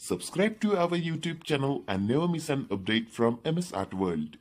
Subscribe to our YouTube channel and never miss an update from MS Art World.